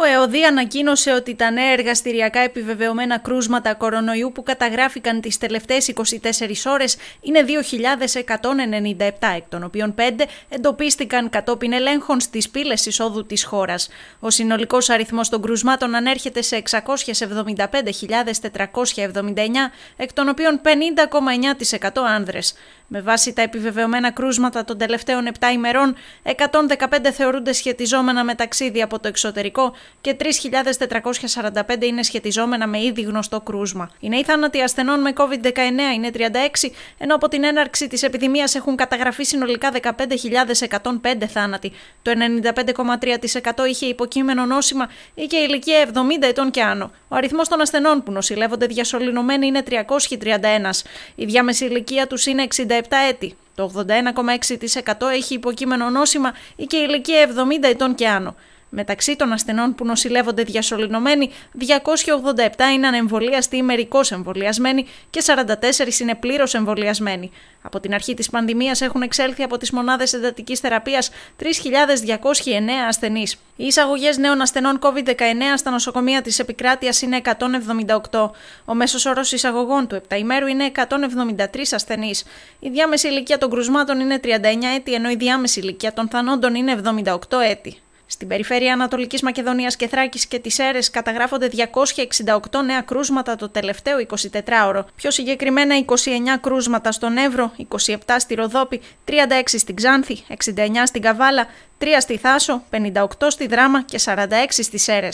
Ο ΕΟΔΗ ανακοίνωσε ότι τα νέα εργαστηριακά επιβεβαιωμένα κρούσματα κορονοϊού που καταγράφηκαν τις τελευταίες 24 ώρες είναι 2.197, εκ των οποίων 5 εντοπίστηκαν κατόπιν ελέγχων στις πύλες εισόδου της χώρας. Ο συνολικός αριθμός των κρούσματων ανέρχεται σε 675.479, εκ των οποίων 50,9% άνδρες. Με βάση τα επιβεβαιωμένα κρούσματα των τελευταίων 7 ημερών, 115 θεωρούνται σχετιζόμενα με ταξίδι από το εξωτερικό και 3.445 είναι σχετιζόμενα με ήδη γνωστό κρούσμα. Οι νέοι θάνατοι ασθενών με COVID-19 είναι 36, ενώ από την έναρξη της επιδημίας έχουν καταγραφεί συνολικά 15.105 θάνατοι. Το 95,3% είχε υποκείμενο νόσημα ή και ηλικία 70 ετών και άνω. Ο αριθμός των ασθενών που νοσηλεύονται διασωληνωμένοι είναι 331. Η διάμεση ηλικία τους είναι 60 έτη. Το 81,6% έχει υποκείμενο νόσημα ή και ηλικία 70 ετών και άνω. Μεταξύ των ασθενών που νοσηλεύονται διασωληνωμένοι, 287 είναι ανεμβολίαστοι ή μερικώς εμβολιασμένοι και 44 είναι πλήρως εμβολιασμένοι. Από την αρχή της πανδημίας έχουν εξέλθει από τις μονάδες εντατικής θεραπείας 3.209 ασθενείς. Οι εισαγωγές νέων ασθενών COVID-19 στα νοσοκομεία της επικράτειας είναι 178. Ο μέσος όρος εισαγωγών του επταημέρου είναι 173 ασθενείς. Η διάμεση ηλικία των κρουσμάτων είναι 39 έτη, ενώ η διάμεση ηλικία των θανόντων είναι 78 έτη. Στην περιφέρεια Ανατολικής Μακεδονίας και Θράκης και της Έρες καταγράφονται 268 νέα κρούσματα το τελευταίο 24ωρο. Πιο συγκεκριμένα 29 κρούσματα στον Εύρο, 27 στη Ροδόπη, 36 στην Ξάνθη, 69 στην Καβάλα, 3 στη Θάσο, 58 στη Δράμα και 46 στις Έρες.